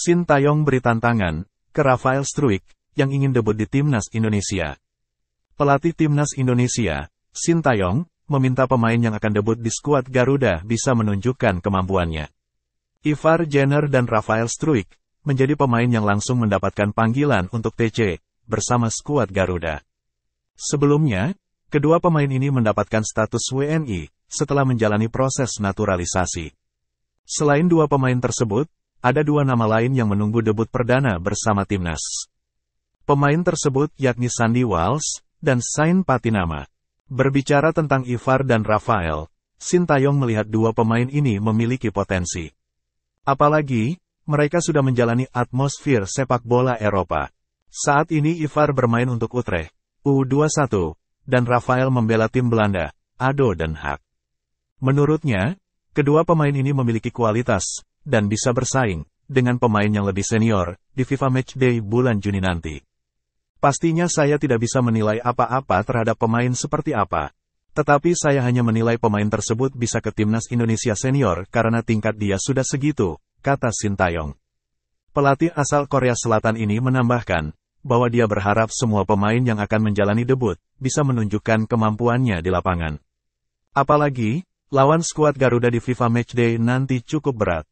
Shin Taeyong beri tantangan ke Rafael Struik yang ingin debut di timnas Indonesia. Pelatih timnas Indonesia, Shin Taeyong, meminta pemain yang akan debut di skuad Garuda bisa menunjukkan kemampuannya. Ivar Jenner dan Rafael Struik menjadi pemain yang langsung mendapatkan panggilan untuk TC bersama skuad Garuda. Sebelumnya, kedua pemain ini mendapatkan status WNI setelah menjalani proses naturalisasi. Selain dua pemain tersebut, ada dua nama lain yang menunggu debut perdana bersama timnas. Pemain tersebut yakni Sandy Walsh dan Sain Patinama. Berbicara tentang Ivar dan Rafael, Sintayong melihat dua pemain ini memiliki potensi. Apalagi, mereka sudah menjalani atmosfer sepak bola Eropa. Saat ini Ivar bermain untuk Utrecht, U21, dan Rafael membela tim Belanda, Ado dan Hak. Menurutnya, kedua pemain ini memiliki kualitas, dan bisa bersaing dengan pemain yang lebih senior di FIFA Matchday bulan Juni nanti. Pastinya saya tidak bisa menilai apa-apa terhadap pemain seperti apa. Tetapi saya hanya menilai pemain tersebut bisa ke timnas Indonesia senior karena tingkat dia sudah segitu, kata Sintayong. Pelatih asal Korea Selatan ini menambahkan, bahwa dia berharap semua pemain yang akan menjalani debut, bisa menunjukkan kemampuannya di lapangan. Apalagi, lawan skuad Garuda di FIFA Matchday nanti cukup berat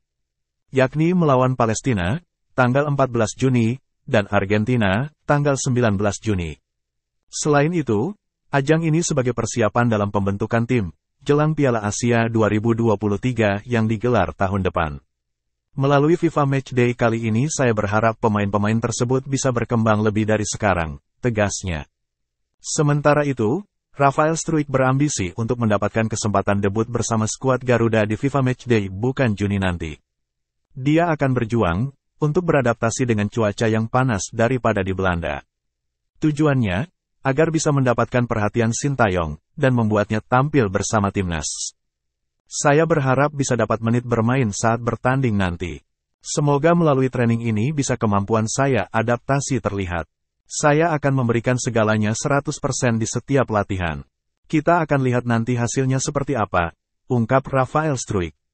yakni melawan Palestina, tanggal 14 Juni, dan Argentina, tanggal 19 Juni. Selain itu, ajang ini sebagai persiapan dalam pembentukan tim, jelang Piala Asia 2023 yang digelar tahun depan. Melalui FIFA Match Day kali ini saya berharap pemain-pemain tersebut bisa berkembang lebih dari sekarang, tegasnya. Sementara itu, Rafael Struik berambisi untuk mendapatkan kesempatan debut bersama skuad Garuda di FIFA Match Day bukan Juni nanti. Dia akan berjuang untuk beradaptasi dengan cuaca yang panas daripada di Belanda. Tujuannya, agar bisa mendapatkan perhatian Sintayong dan membuatnya tampil bersama timnas. Saya berharap bisa dapat menit bermain saat bertanding nanti. Semoga melalui training ini bisa kemampuan saya adaptasi terlihat. Saya akan memberikan segalanya 100% di setiap latihan. Kita akan lihat nanti hasilnya seperti apa, ungkap Rafael Struik.